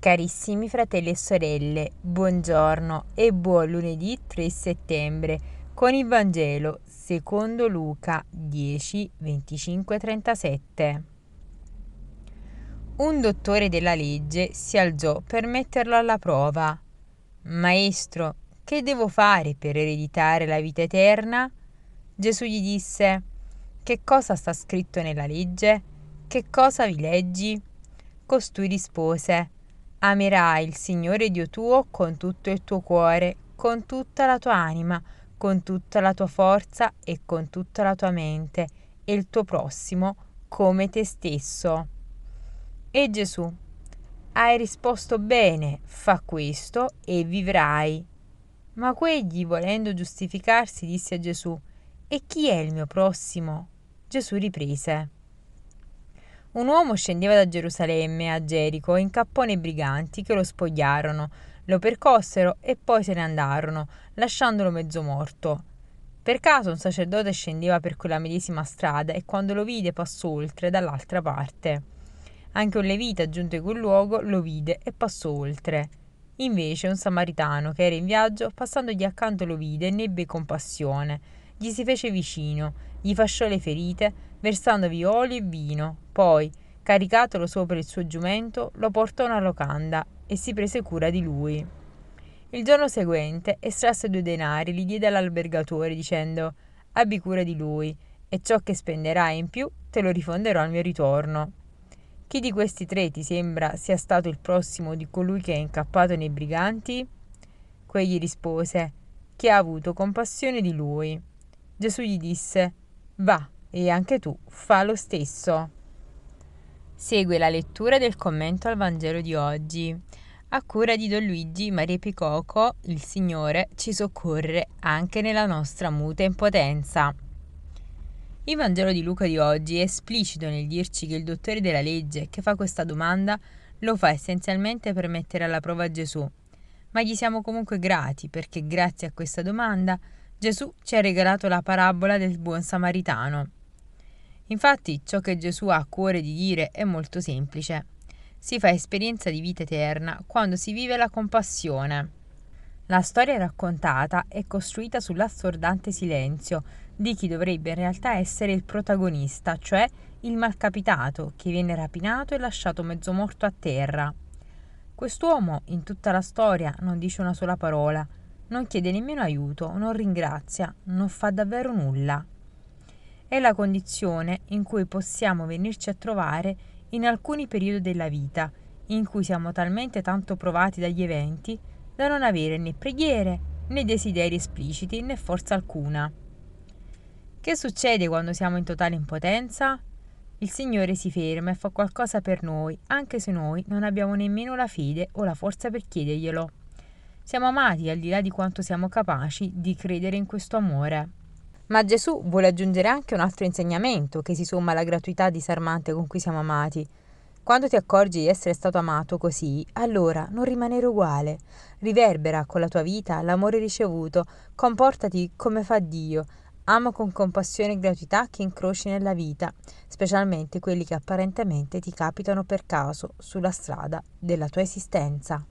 Carissimi fratelli e sorelle, buongiorno e buon lunedì 3 settembre con il Vangelo secondo Luca 10, 25, 37. Un dottore della legge si alzò per metterlo alla prova. Maestro, che devo fare per ereditare la vita eterna? Gesù gli disse, Che cosa sta scritto nella legge? Che cosa vi leggi? Costui rispose, Amerai il Signore Dio tuo con tutto il tuo cuore, con tutta la tua anima, con tutta la tua forza e con tutta la tua mente, e il tuo prossimo come te stesso. E Gesù, hai risposto bene, fa questo e vivrai. Ma quegli, volendo giustificarsi, disse a Gesù, E chi è il mio prossimo? Gesù riprese. Un uomo scendeva da Gerusalemme a Gerico e incappò nei briganti che lo spogliarono, lo percossero e poi se ne andarono, lasciandolo mezzo morto. Per caso un sacerdote scendeva per quella medesima strada e quando lo vide passò oltre dall'altra parte. Anche un levita giunto in quel luogo lo vide e passò oltre. Invece un samaritano che era in viaggio, passandogli accanto lo vide e ne ebbe compassione. Gli si fece vicino, gli fasciò le ferite, versandovi olio e vino, poi, caricatolo sopra il suo giumento, lo portò a una locanda e si prese cura di lui. Il giorno seguente estrasse due denari e li diede all'albergatore dicendo abbi cura di lui e ciò che spenderai in più te lo rifonderò al mio ritorno. Chi di questi tre ti sembra sia stato il prossimo di colui che è incappato nei briganti? Quegli rispose, chi ha avuto compassione di lui. Gesù gli disse, va, e anche tu fa lo stesso. Segue la lettura del commento al Vangelo di oggi. A cura di Don Luigi Maria Picoco, il Signore ci soccorre anche nella nostra muta impotenza. Il Vangelo di Luca di oggi è esplicito nel dirci che il dottore della legge che fa questa domanda lo fa essenzialmente per mettere alla prova Gesù, ma gli siamo comunque grati perché grazie a questa domanda Gesù ci ha regalato la parabola del buon samaritano Infatti ciò che Gesù ha a cuore di dire è molto semplice. Si fa esperienza di vita eterna quando si vive la compassione. La storia raccontata è costruita sull'assordante silenzio di chi dovrebbe in realtà essere il protagonista, cioè il malcapitato che viene rapinato e lasciato mezzo morto a terra. Quest'uomo in tutta la storia non dice una sola parola, non chiede nemmeno aiuto, non ringrazia, non fa davvero nulla è la condizione in cui possiamo venirci a trovare in alcuni periodi della vita, in cui siamo talmente tanto provati dagli eventi da non avere né preghiere né desideri espliciti né forza alcuna. Che succede quando siamo in totale impotenza? Il Signore si ferma e fa qualcosa per noi, anche se noi non abbiamo nemmeno la fede o la forza per chiederglielo. Siamo amati al di là di quanto siamo capaci di credere in questo amore. Ma Gesù vuole aggiungere anche un altro insegnamento che si somma alla gratuità disarmante con cui siamo amati. Quando ti accorgi di essere stato amato così, allora non rimanere uguale. Riverbera con la tua vita l'amore ricevuto, comportati come fa Dio, ama con compassione e gratuità chi incroci nella vita, specialmente quelli che apparentemente ti capitano per caso sulla strada della tua esistenza.